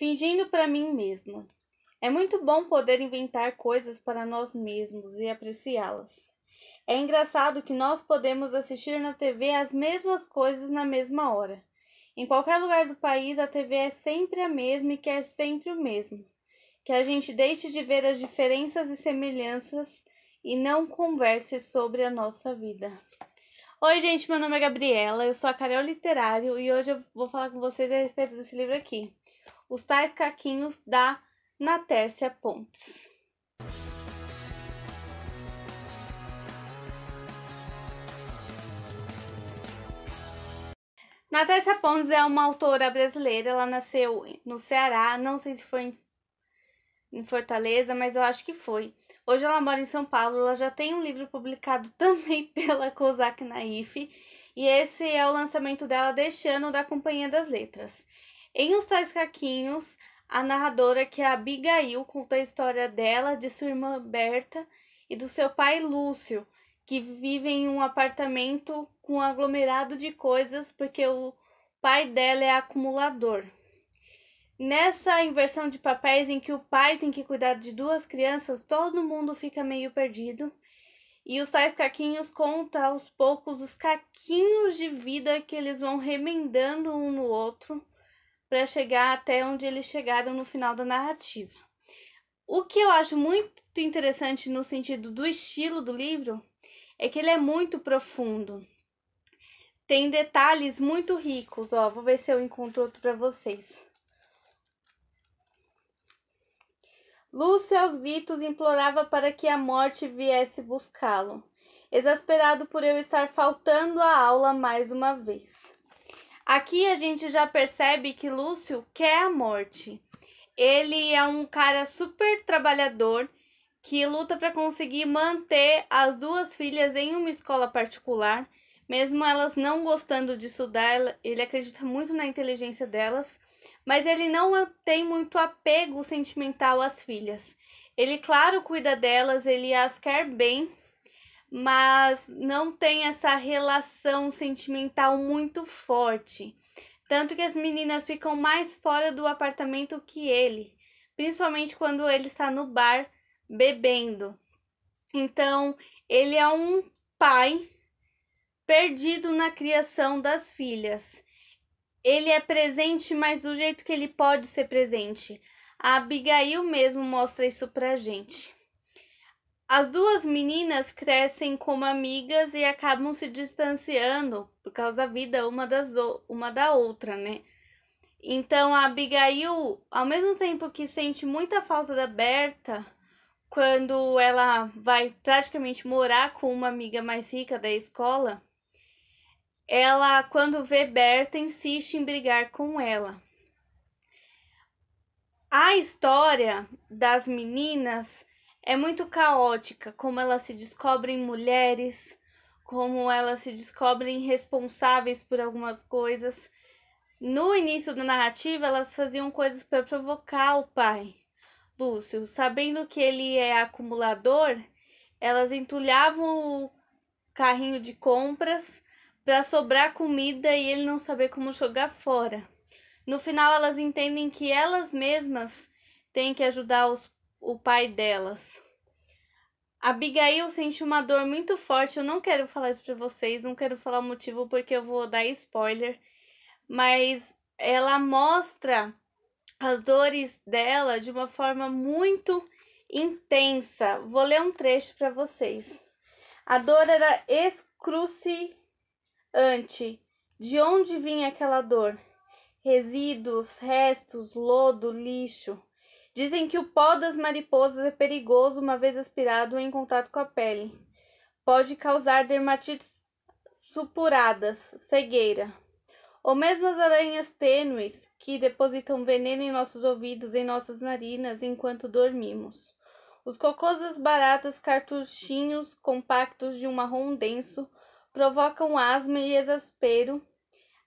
fingindo para mim mesma. É muito bom poder inventar coisas para nós mesmos e apreciá-las. É engraçado que nós podemos assistir na TV as mesmas coisas na mesma hora. Em qualquer lugar do país, a TV é sempre a mesma e quer sempre o mesmo. Que a gente deixe de ver as diferenças e semelhanças e não converse sobre a nossa vida. Oi, gente, meu nome é Gabriela, eu sou a Carol Literário e hoje eu vou falar com vocês a respeito desse livro aqui os tais caquinhos da Natércia Pontes. Natércia Pontes é uma autora brasileira, ela nasceu no Ceará, não sei se foi em Fortaleza, mas eu acho que foi. Hoje ela mora em São Paulo, ela já tem um livro publicado também pela Cosac Naif, e esse é o lançamento dela deste ano da Companhia das Letras. Em Os Tais Caquinhos, a narradora, que é a Abigail, conta a história dela, de sua irmã Berta e do seu pai Lúcio, que vivem em um apartamento com um aglomerado de coisas porque o pai dela é acumulador. Nessa inversão de papéis em que o pai tem que cuidar de duas crianças, todo mundo fica meio perdido. E os tais caquinhos conta aos poucos os caquinhos de vida que eles vão remendando um no outro para chegar até onde eles chegaram no final da narrativa. O que eu acho muito interessante no sentido do estilo do livro é que ele é muito profundo. Tem detalhes muito ricos, ó. Vou ver se eu encontro outro para vocês. Lúcio aos gritos implorava para que a morte viesse buscá-lo, exasperado por eu estar faltando à aula mais uma vez. Aqui a gente já percebe que Lúcio quer a morte. Ele é um cara super trabalhador que luta para conseguir manter as duas filhas em uma escola particular, mesmo elas não gostando de estudar. Ele acredita muito na inteligência delas, mas ele não tem muito apego sentimental às filhas. Ele, claro, cuida delas, ele as quer bem, mas não tem essa relação sentimental muito forte. Tanto que as meninas ficam mais fora do apartamento que ele, principalmente quando ele está no bar bebendo. Então, ele é um pai perdido na criação das filhas. Ele é presente, mas do jeito que ele pode ser presente. A Abigail mesmo mostra isso pra gente. As duas meninas crescem como amigas e acabam se distanciando por causa da vida uma, das uma da outra, né? Então a Abigail, ao mesmo tempo que sente muita falta da Berta, quando ela vai praticamente morar com uma amiga mais rica da escola, ela, quando vê Berta, insiste em brigar com ela. A história das meninas é muito caótica, como elas se descobrem mulheres, como elas se descobrem responsáveis por algumas coisas. No início da narrativa, elas faziam coisas para provocar o pai, Lúcio. Sabendo que ele é acumulador, elas entulhavam o carrinho de compras para sobrar comida e ele não saber como jogar fora. No final, elas entendem que elas mesmas têm que ajudar os o pai delas. Abigail sente uma dor muito forte. Eu não quero falar isso para vocês, não quero falar o motivo porque eu vou dar spoiler. Mas ela mostra as dores dela de uma forma muito intensa. Vou ler um trecho para vocês. A dor era excruciante. De onde vinha aquela dor? Resíduos, restos, lodo, lixo. Dizem que o pó das mariposas é perigoso uma vez aspirado em contato com a pele. Pode causar dermatites supuradas, cegueira. Ou mesmo as aranhas tênues que depositam veneno em nossos ouvidos, em nossas narinas enquanto dormimos. Os cocôs das baratas, cartuchinhos compactos de um marrom denso, provocam asma e exaspero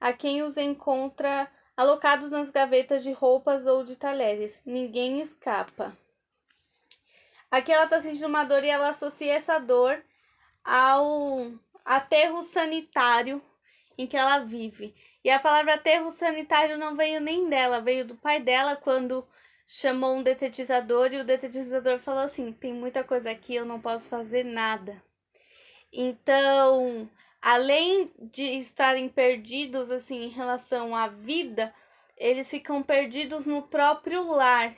a quem os encontra alocados nas gavetas de roupas ou de talheres. Ninguém escapa. Aqui ela está sentindo uma dor e ela associa essa dor ao aterro sanitário em que ela vive. E a palavra aterro sanitário não veio nem dela, veio do pai dela quando chamou um detetizador e o detetizador falou assim: tem muita coisa aqui, eu não posso fazer nada. Então, além de estarem perdidos assim em relação à vida, eles ficam perdidos no próprio lar,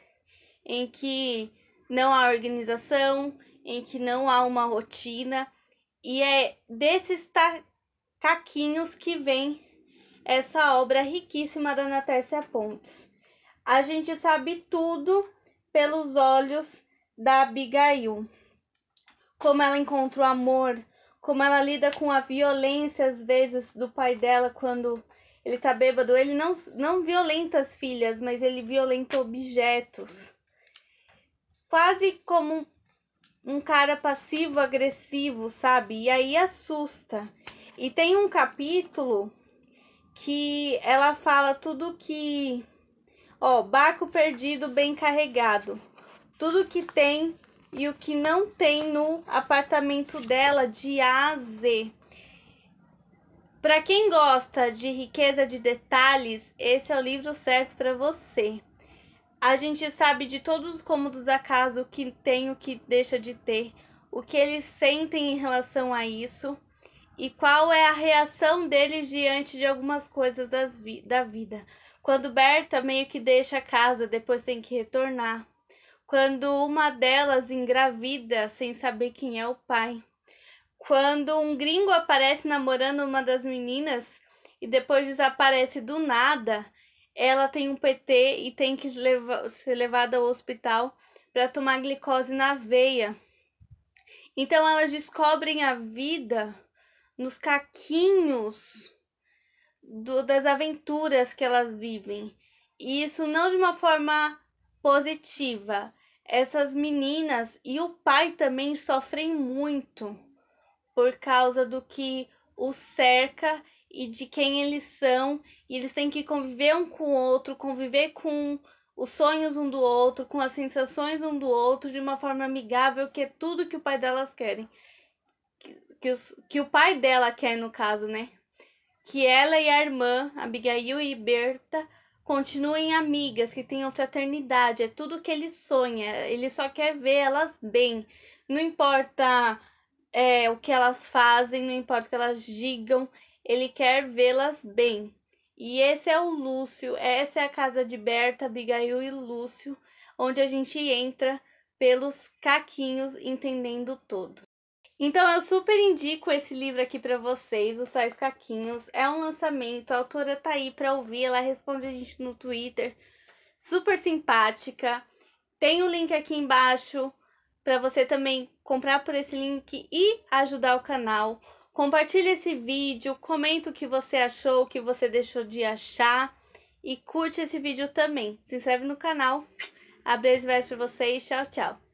em que não há organização, em que não há uma rotina, e é desses caquinhos que vem essa obra riquíssima da Ana Tércia Pontes. A gente sabe tudo pelos olhos da Abigail. Como ela encontrou amor, como ela lida com a violência às vezes do pai dela quando ele tá bêbado. Ele não, não violenta as filhas, mas ele violenta objetos. Quase como um, um cara passivo-agressivo, sabe? E aí assusta. E tem um capítulo que ela fala tudo que. Ó, barco perdido, bem carregado. Tudo que tem e o que não tem no apartamento dela de A a Z. Para quem gosta de riqueza de detalhes, esse é o livro certo para você. A gente sabe de todos os cômodos da casa o que tem, o que deixa de ter, o que eles sentem em relação a isso e qual é a reação deles diante de algumas coisas vi da vida. Quando Berta meio que deixa a casa, depois tem que retornar quando uma delas engravida sem saber quem é o pai, quando um gringo aparece namorando uma das meninas e depois desaparece do nada, ela tem um PT e tem que ser levada ao hospital para tomar glicose na veia. Então elas descobrem a vida nos caquinhos do, das aventuras que elas vivem. E isso não de uma forma positiva, essas meninas e o pai também sofrem muito por causa do que os cerca e de quem eles são, e eles têm que conviver um com o outro, conviver com os sonhos um do outro, com as sensações um do outro de uma forma amigável, que é tudo que o pai delas querem. Que, que, os, que o pai dela quer, no caso, né? Que ela e a irmã, Abigail e Berta, continuem amigas, que tenham fraternidade, é tudo que ele sonha, ele só quer ver elas bem, não importa é, o que elas fazem, não importa o que elas digam, ele quer vê-las bem. E esse é o Lúcio, essa é a casa de Berta, Abigail e Lúcio, onde a gente entra pelos caquinhos entendendo todo. Então eu super indico esse livro aqui para vocês, os Sais Caquinhos. É um lançamento, a autora tá aí para ouvir, ela responde a gente no Twitter. Super simpática. Tem o um link aqui embaixo para você também comprar por esse link e ajudar o canal. Compartilhe esse vídeo, comenta o que você achou, o que você deixou de achar e curte esse vídeo também. Se inscreve no canal. Abre as para vocês. Tchau, tchau.